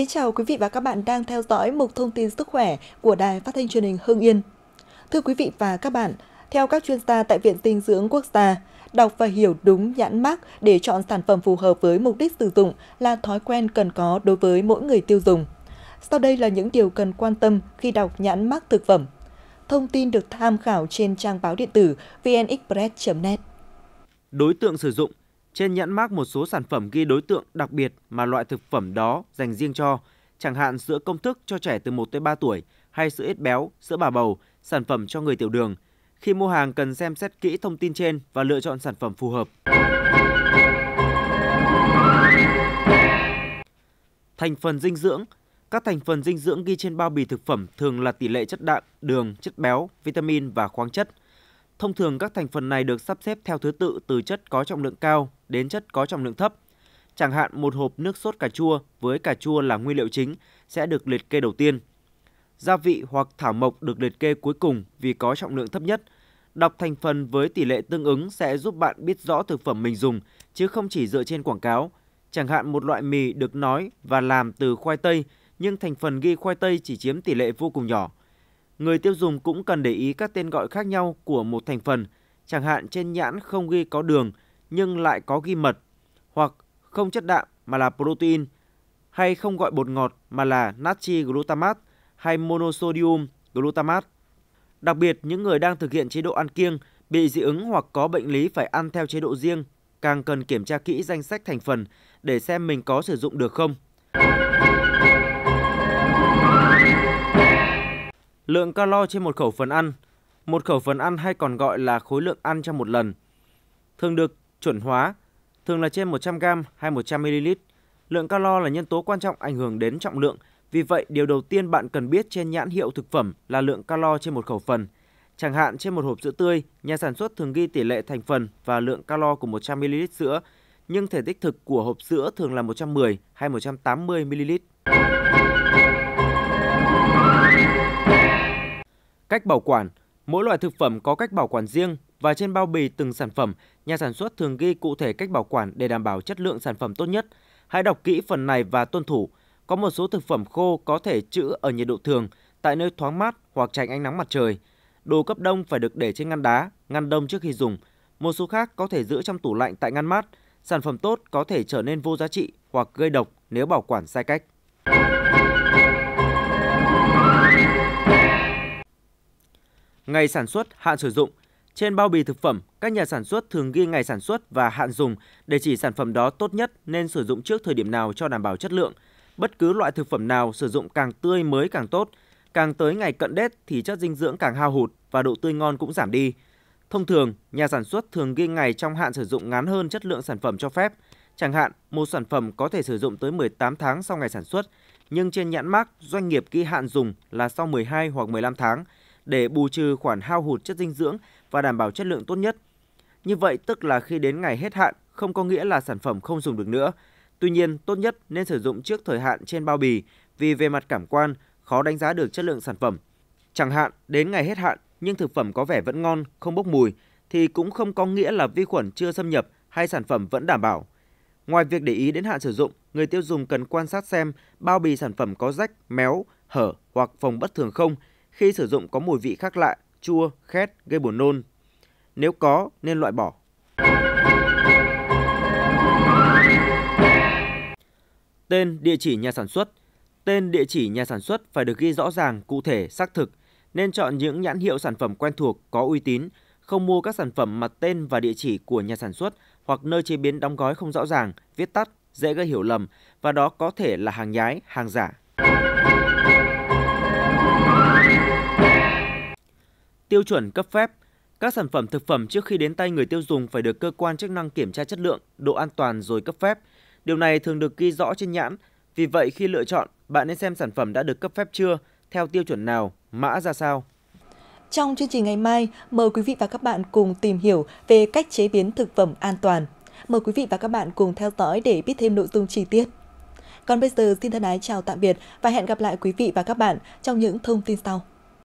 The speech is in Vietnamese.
Kính chào quý vị và các bạn đang theo dõi mục thông tin sức khỏe của Đài Phát thanh Truyền hình Hưng Yên. Thưa quý vị và các bạn, theo các chuyên gia tại Viện Dinh dưỡng Quốc gia, đọc và hiểu đúng nhãn mác để chọn sản phẩm phù hợp với mục đích sử dụng là thói quen cần có đối với mỗi người tiêu dùng. Sau đây là những điều cần quan tâm khi đọc nhãn mác thực phẩm. Thông tin được tham khảo trên trang báo điện tử vnexpress.net. Đối tượng sử dụng trên nhãn mác một số sản phẩm ghi đối tượng đặc biệt mà loại thực phẩm đó dành riêng cho, chẳng hạn sữa công thức cho trẻ từ 1 tới 3 tuổi hay sữa ít béo, sữa bà bầu, sản phẩm cho người tiểu đường. Khi mua hàng cần xem xét kỹ thông tin trên và lựa chọn sản phẩm phù hợp. Thành phần dinh dưỡng các thành phần dinh dưỡng ghi trên bao bì thực phẩm thường là tỷ lệ chất đạm, đường, chất béo, vitamin và khoáng chất – Thông thường các thành phần này được sắp xếp theo thứ tự từ chất có trọng lượng cao đến chất có trọng lượng thấp. Chẳng hạn một hộp nước sốt cà chua với cà chua là nguyên liệu chính sẽ được liệt kê đầu tiên. Gia vị hoặc thảo mộc được liệt kê cuối cùng vì có trọng lượng thấp nhất. Đọc thành phần với tỷ lệ tương ứng sẽ giúp bạn biết rõ thực phẩm mình dùng chứ không chỉ dựa trên quảng cáo. Chẳng hạn một loại mì được nói và làm từ khoai tây nhưng thành phần ghi khoai tây chỉ chiếm tỷ lệ vô cùng nhỏ – người tiêu dùng cũng cần để ý các tên gọi khác nhau của một thành phần, chẳng hạn trên nhãn không ghi có đường nhưng lại có ghi mật, hoặc không chất đạm mà là protein, hay không gọi bột ngọt mà là natri glutamate hay monosodium glutamate. Đặc biệt, những người đang thực hiện chế độ ăn kiêng bị dị ứng hoặc có bệnh lý phải ăn theo chế độ riêng, càng cần kiểm tra kỹ danh sách thành phần để xem mình có sử dụng được không. lượng calo trên một khẩu phần ăn. Một khẩu phần ăn hay còn gọi là khối lượng ăn trong một lần. Thường được chuẩn hóa, thường là trên 100 g hay 100 ml. Lượng calo là nhân tố quan trọng ảnh hưởng đến trọng lượng, vì vậy điều đầu tiên bạn cần biết trên nhãn hiệu thực phẩm là lượng calo trên một khẩu phần. Chẳng hạn trên một hộp sữa tươi, nhà sản xuất thường ghi tỷ lệ thành phần và lượng calo của 100 ml sữa, nhưng thể tích thực của hộp sữa thường là 110 hay 180 ml. Cách bảo quản Mỗi loại thực phẩm có cách bảo quản riêng và trên bao bì từng sản phẩm, nhà sản xuất thường ghi cụ thể cách bảo quản để đảm bảo chất lượng sản phẩm tốt nhất. Hãy đọc kỹ phần này và tuân thủ. Có một số thực phẩm khô có thể trữ ở nhiệt độ thường, tại nơi thoáng mát hoặc tránh ánh nắng mặt trời. Đồ cấp đông phải được để trên ngăn đá, ngăn đông trước khi dùng. Một số khác có thể giữ trong tủ lạnh tại ngăn mát. Sản phẩm tốt có thể trở nên vô giá trị hoặc gây độc nếu bảo quản sai cách. ngày sản xuất, hạn sử dụng. Trên bao bì thực phẩm, các nhà sản xuất thường ghi ngày sản xuất và hạn dùng để chỉ sản phẩm đó tốt nhất nên sử dụng trước thời điểm nào cho đảm bảo chất lượng. Bất cứ loại thực phẩm nào sử dụng càng tươi mới càng tốt. Càng tới ngày cận Tết thì chất dinh dưỡng càng hao hụt và độ tươi ngon cũng giảm đi. Thông thường, nhà sản xuất thường ghi ngày trong hạn sử dụng ngắn hơn chất lượng sản phẩm cho phép. Chẳng hạn, một sản phẩm có thể sử dụng tới 18 tháng sau ngày sản xuất, nhưng trên nhãn mác doanh nghiệp ghi hạn dùng là sau 12 hoặc 15 tháng – để bù trừ khoản hao hụt chất dinh dưỡng và đảm bảo chất lượng tốt nhất. Như vậy tức là khi đến ngày hết hạn không có nghĩa là sản phẩm không dùng được nữa. Tuy nhiên, tốt nhất nên sử dụng trước thời hạn trên bao bì vì về mặt cảm quan khó đánh giá được chất lượng sản phẩm. Chẳng hạn, đến ngày hết hạn nhưng thực phẩm có vẻ vẫn ngon, không bốc mùi thì cũng không có nghĩa là vi khuẩn chưa xâm nhập hay sản phẩm vẫn đảm bảo. Ngoài việc để ý đến hạn sử dụng, người tiêu dùng cần quan sát xem bao bì sản phẩm có rách, méo, hở hoặc phồng bất thường không khi sử dụng có mùi vị khác lạ, chua, khét, gây buồn nôn. Nếu có, nên loại bỏ. Tên, địa chỉ nhà sản xuất. Tên, địa chỉ nhà sản xuất phải được ghi rõ ràng, cụ thể, xác thực, nên chọn những nhãn hiệu sản phẩm quen thuộc, có uy tín, không mua các sản phẩm mặt tên và địa chỉ của nhà sản xuất hoặc nơi chế biến đóng gói không rõ ràng, viết tắt, dễ gây hiểu lầm và đó có thể là hàng nhái, hàng giả. tiêu chuẩn cấp phép. Các sản phẩm thực phẩm trước khi đến tay người tiêu dùng phải được cơ quan chức năng kiểm tra chất lượng, độ an toàn rồi cấp phép. Điều này thường được ghi rõ trên nhãn. Vì vậy khi lựa chọn, bạn nên xem sản phẩm đã được cấp phép chưa, theo tiêu chuẩn nào, mã ra sao. Trong chương trình ngày mai, mời quý vị và các bạn cùng tìm hiểu về cách chế biến thực phẩm an toàn. Mời quý vị và các bạn cùng theo dõi để biết thêm nội dung chi tiết. Còn bây giờ xin thân ái chào tạm biệt và hẹn gặp lại quý vị và các bạn trong những thông tin sau.